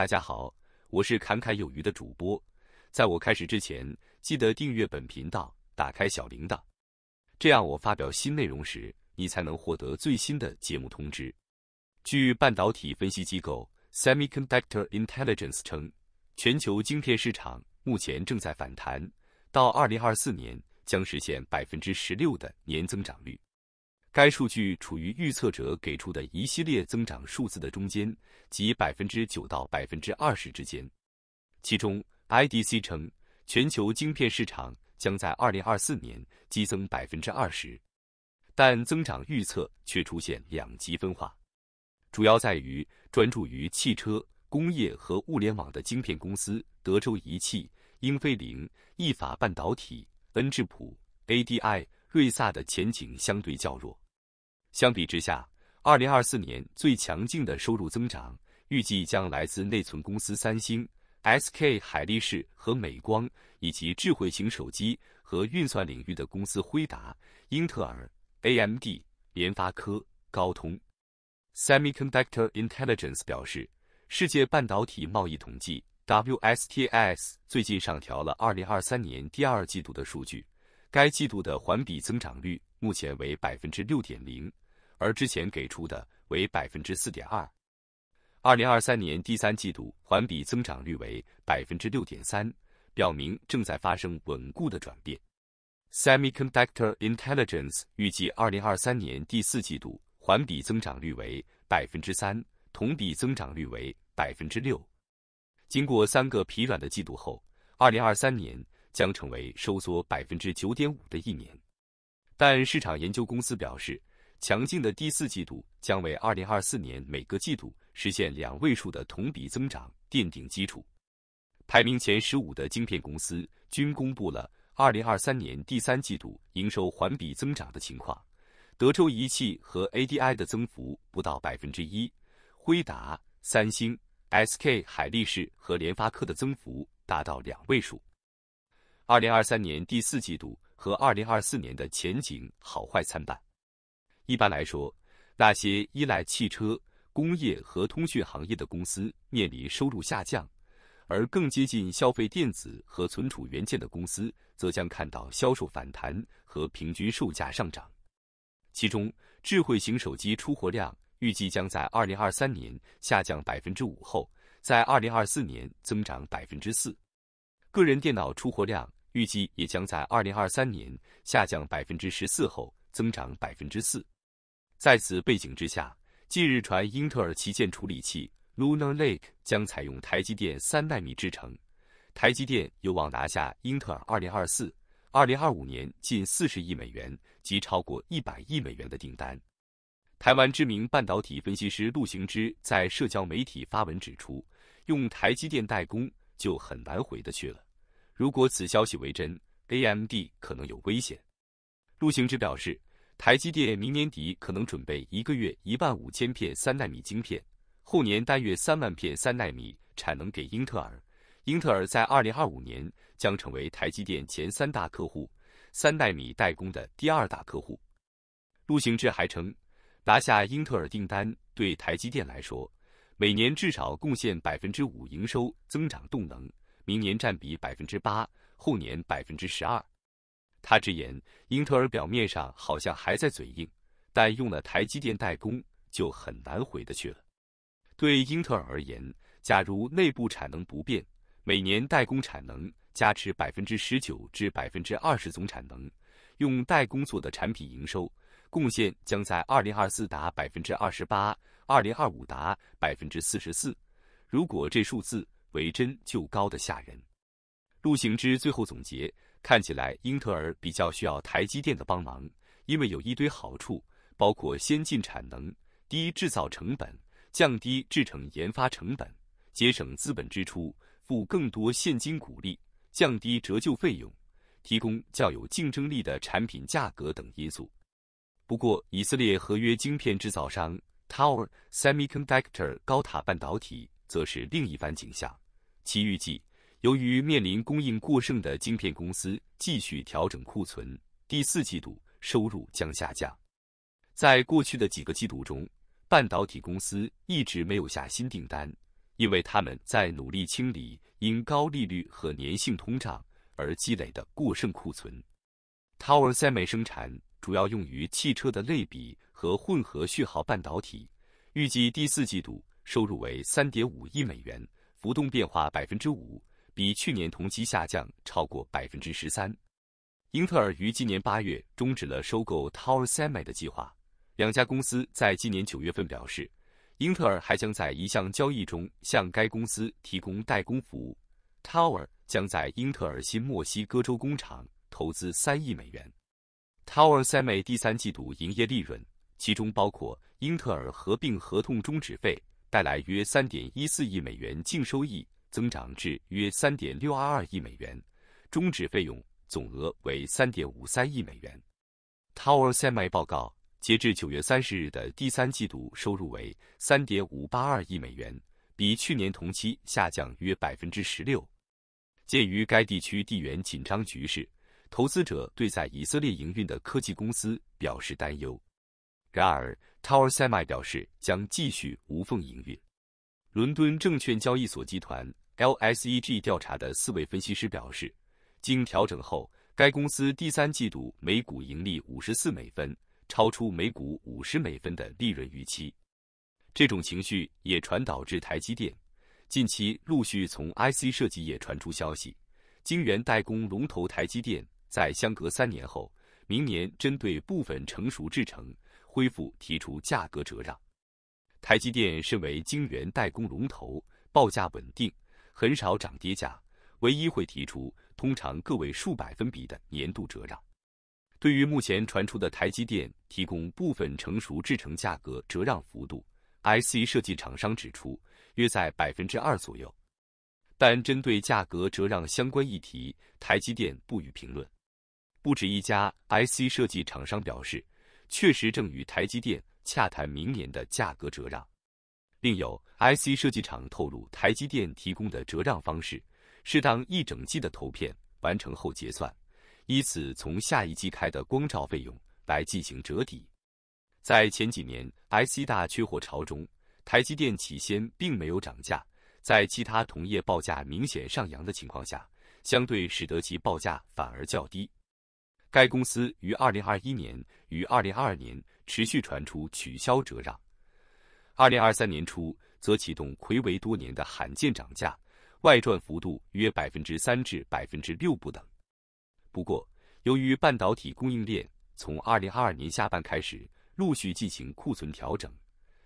大家好，我是侃侃有余的主播。在我开始之前，记得订阅本频道，打开小铃铛，这样我发表新内容时，你才能获得最新的节目通知。据半导体分析机构 Semiconductor Intelligence 称，全球晶片市场目前正在反弹，到二零二四年将实现百分之十六的年增长率。该数据处于预测者给出的一系列增长数字的中间，即百分之九到百分之二十之间。其中，IDC 称全球晶片市场将在二零二四年激增百分之二十，但增长预测却出现两极分化。主要在于专注于汽车、工业和物联网的晶片公司德州仪器、英飞凌、意法半导体、恩智浦、ADI、瑞萨的前景相对较弱。相比之下，2024年最强劲的收入增长预计将来自内存公司三星、SK 海力士和美光，以及智慧型手机和运算领域的公司辉达、英特尔、AMD、联发科、高通。Semiconductor Intelligence 表示，世界半导体贸易统计 （WSTS） 最近上调了2023年第二季度的数据，该季度的环比增长率目前为6.0%。而之前给出的为百分之四点二，二零二三年第三季度环比增长率为百分之六点三，表明正在发生稳固的转变。Semiconductor Intelligence 预计二零二三年第四季度环比增长率为百分之三，同比增长率为百分之六。经过三个疲软的季度后，二零二三年将成为收缩百分之九点五的一年。但市场研究公司表示。强劲的第四季度将为2024年每个季度实现两位数的同比增长奠定基础。排名前十五的晶片公司均公布了2023年第三季度营收环比增长的情况。德州仪器和 ADI 的增幅不到百分之一，辉达、三星、SK 海力士和联发科的增幅达到两位数。2023年第四季度和2024年的前景好坏参半。一般来说，那些依赖汽车、工业和通讯行业的公司面临收入下降，而更接近消费电子和存储元件的公司则将看到销售反弹和平均售价上涨。其中，智慧型手机出货量预计将在2023年下降5%后，在2024年增长4%。个人电脑出货量预计也将在2023年下降14%后增长4%。在此背景之下，近日传英特尔旗舰处理器 Lunar Lake 将采用台积电三纳米制程，台积电有望拿下英特尔2024、2025年近四十亿美元及超过一百亿美元的订单。台湾知名半导体分析师陆行之在社交媒体发文指出，用台积电代工就很难回得去了。如果此消息为真，AMD 可能有危险。陆行之表示。台积电明年底可能准备一个月一万五千片三纳米晶片，后年单月三万片三纳米产能给英特尔。英特尔在二零二五年将成为台积电前三大客户，三纳米代工的第二大客户。陆行志还称，拿下英特尔订单对台积电来说，每年至少贡献百分之五营收增长动能，明年占比百分之八，后年百分之十二。他直言，英特尔表面上好像还在嘴硬，但用了台积电代工就很难回得去了。对英特尔而言，假如内部产能不变，每年代工产能加持百分之十九至百分之二十总产能，用代工做的产品营收贡献将在二零二四达百分之二十八，二零二五达百分之四十四。如果这数字为真，就高的吓人。陆行之最后总结。看起来英特尔比较需要台积电的帮忙，因为有一堆好处，包括先进产能、低制造成本、降低制成研发成本、节省资本支出、付更多现金股利、降低折旧费用、提供较有竞争力的产品价格等因素。不过，以色列合约晶片制造商 Tower Semiconductor 高塔半导体则是另一番景象，其预计。由于面临供应过剩的晶片公司继续调整库存，第四季度收入将下降。在过去的几个季度中，半导体公司一直没有下新订单，因为他们在努力清理因高利率和粘性通胀而积累的过剩库存。Tower Semi 生产主要用于汽车的类比和混合续航半导体，预计第四季度收入为3.5亿美元，浮动变化5%。比去年同期下降超过百分之十三。英特尔于今年八月终止了收购 Tower Semi 的计划。两家公司在今年九月份表示，英特尔还将在一项交易中向该公司提供代工服务。Tower 将在英特尔新墨西哥州工厂投资三亿美元。Tower Semi 第三季度营业利润，其中包括英特尔合并合同终止费带来约三点一四亿美元净收益。增长至约三点六二二亿美元，终止费用总额为三点五三亿美元。Tower Semi 报告截至九月三十日的第三季度收入为三点五八二亿美元，比去年同期下降约百分之十六。鉴于该地区地缘紧张局势，投资者对在以色列营运的科技公司表示担忧。然而，Tower Semi 表示将继续无缝营运。伦敦证券交易所集团。LSEG 调查的四位分析师表示，经调整后，该公司第三季度每股盈利五十四美分，超出每股五十美分的利润预期。这种情绪也传导至台积电，近期陆续从 IC 设计业传出消息，晶圆代工龙头台积电在相隔三年后，明年针对部分成熟制程恢复提出价格折让。台积电身为晶圆代工龙头，报价稳定。很少涨跌价，唯一会提出通常个位数百分比的年度折让。对于目前传出的台积电提供部分成熟制程价格折让幅度，IC 设计厂商指出约在百分之二左右。但针对价格折让相关议题，台积电不予评论。不止一家 IC 设计厂商表示，确实正与台积电洽谈明年的价格折让。另有 IC 设计厂透露，台积电提供的折让方式是当一整季的投片完成后结算，以此从下一季开的光照费用来进行折抵。在前几年 IC 大缺货潮中，台积电起先并没有涨价，在其他同业报价明显上扬的情况下，相对使得其报价反而较低。该公司于二零二一年、于二零二二年持续传出取消折让。二零二三年初，则启动暌违多年的罕见涨价，外赚幅度约百分之三至百分之六不等。不过，由于半导体供应链从二零二二年下半开始陆续进行库存调整，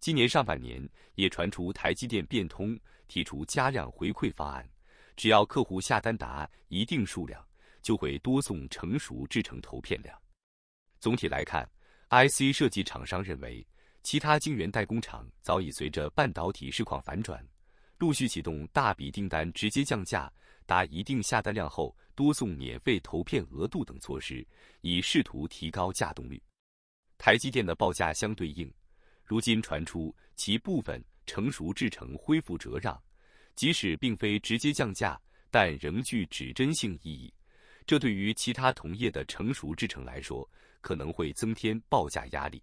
今年上半年也传出台积电变通提出加量回馈方案，只要客户下单达一定数量，就会多送成熟制成投片量。总体来看，IC 设计厂商认为。其他晶圆代工厂早已随着半导体市况反转，陆续启动大笔订单、直接降价、达一定下单量后多送免费投片额度等措施，以试图提高价动率。台积电的报价相对应，如今传出其部分成熟制程恢复折让，即使并非直接降价，但仍具指针性意义。这对于其他同业的成熟制程来说，可能会增添报价压力。